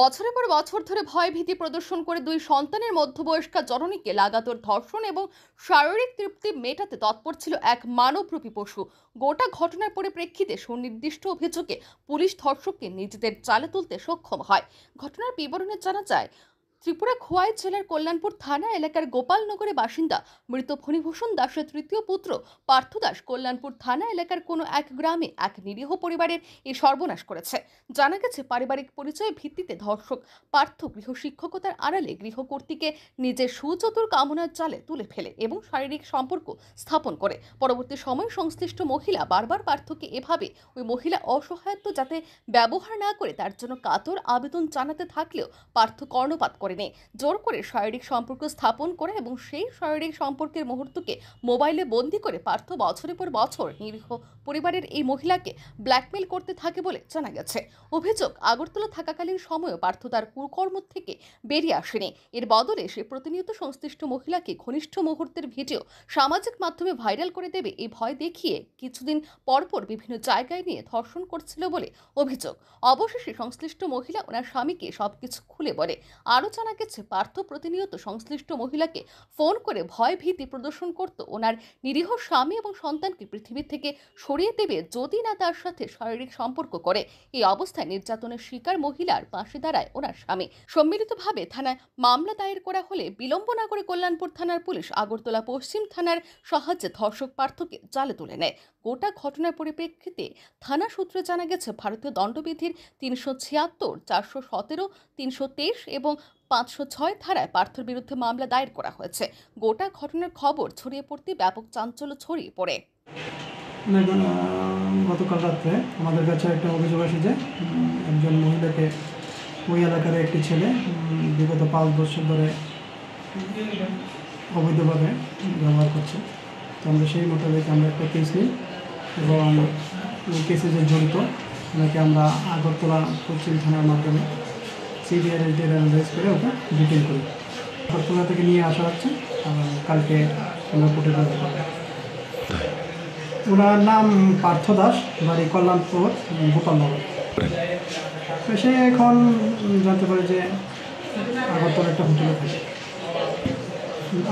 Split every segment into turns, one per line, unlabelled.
বছরের পর বছর ধরে ভয় ভীতি প্রদর্শন করে দুই সন্তানের মধ্যবয়স্কা জননীকে লাগাতার ধর্ষণ এবং শারীরিক তৃপ্তি মেটাতে তৎপর ছিল এক মানবরূপী পশু গোটা ঘটনার পরিপ্রেক্ষিতে সুনির্দিষ্ট অভিযোগে পুলিশ ধর্ষককে নিজেদের চালে তুলতে সক্ষম হয় ঘটনার বিবরণে জানা যায় ত্রিপুরা খোয়াই জেলার কল্যাণপুর থানা এলাকার গোপালনগরে বাসিন্দা মৃত ফণিভূষণ দাসের তৃতীয় পুত্র পার্থ দাস কল্যাণপুর থানা এলাকার কোনো এক গ্রামে এক নিরীহ পরিবারের এই সর্বনাশ করেছে জানা গেছে পারিবারিক পরিচয়ের ভিত্তিতে ধর্ষক পার্থ শিক্ষকতার আড়ালে গৃহকর্তীকে নিজের সুচতুর কামনার চালে তুলে ফেলে এবং শারীরিক সম্পর্ক স্থাপন করে পরবর্তী সময় সংশ্লিষ্ট মহিলা বারবার পার্থকে এভাবে ওই মহিলা অসহায়ত্ব যাতে ব্যবহার না করে তার জন্য কাতর আবেদন জানাতে থাকলেও পার্থ কর্ণপাত করে করেনি জোর করে শারীরিক সম্পর্ক স্থাপন করে এবং সেই শারীরিক সম্পর্কের মুহূর্তকে মোবাইলে বন্দি করে পার্থ বছরের পর বছর নিরীহ পরিবারের এই মহিলাকে ব্ল্যাকমেল করতে থাকে বলে জানা গেছে অভিযোগ আগরতলা থাকাকালীন সময়ে পার্থ তার কুকর্ম থেকে বেরিয়ে আসেনি এর বদলে সে প্রতিনিয়ত সংশ্লিষ্ট মহিলাকে ঘনিষ্ঠ মুহূর্তের ভিডিও সামাজিক মাধ্যমে ভাইরাল করে দেবে এই ভয় দেখিয়ে কিছুদিন পরপর বিভিন্ন জায়গায় নিয়ে ধর্ষণ করছিল বলে অভিযোগ অবশেষে সংশ্লিষ্ট মহিলা ওনার স্বামীকে সবকিছু খুলে বলে আরও জানা গেছে পার্থ প্রতিনিয়ত সংশ্লিষ্ট মহিলাকে ফোন করে ভয় ভীতি প্রদর্শন করত ওনার নিরীহ স্বামী এবং সন্তানকে পৃথিবী থেকে সরিয়ে দেবে যদি না তার সাথে শারীরিক সম্পর্ক করে এই অবস্থায় নির্যাতনের শিকার মহিলার পাশে দাঁড়ায় ওনার স্বামী সম্মিলিতভাবে থানায় মামলা দায়ের করা হলে বিলম্ব না করে কল্যাণপুর থানার পুলিশ আগরতলা পশ্চিম থানার সাহায্যে ধর্ষক পার্থকে জালে তুলে নেয় গোটা ঘটনার পরিপ্রেক্ষিতে থানা সূত্রে জানা গেছে ভারতীয় দণ্ডবিধির তিনশো ছিয়াত্তর চারশো সতেরো তিনশো তেইশ এবং পাঁচশো ছয় ধারায় পার্থর বিরুদ্ধে মামলা দায়ের করা হয়েছে গোটা ঘটনার খবর ছড়িয়ে পড়তে ব্যাপক চাঞ্চল্য ছড়িয়ে পড়ে
গতকাল রাত্রে আমাদের কাছে একটা অভিযোগ আসে যে একজন মহিলাকে ওই এলাকার একটি ছেলে বিগত পাঁচ বছর ধরে অবৈধভাবে ব্যবহার করছে তো আমরা সেই মোটামুটি আমরা একটা কেস নিই এবং কেসে যে জড়িত ওনাকে আমরা আগরতলা পশ্চিম থানার মাধ্যমে সেই সিভিআর এলটিআর অ্যানালাইজ করে ওটা ডিটেল করি সরপুনা থেকে নিয়ে আসা হচ্ছে আবার কালকে আমরা কোর্টে ওনার নাম পার্থ দাস বাড়ি কল্যাণপুর গোপালনগর সে এখন জানতে পারে যে আগরতলা একটা হোটেলে থাকে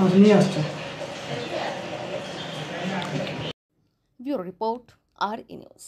আজ নিয়ে আসছে
ব্যুরো রিপোর্ট আর ইনিউজ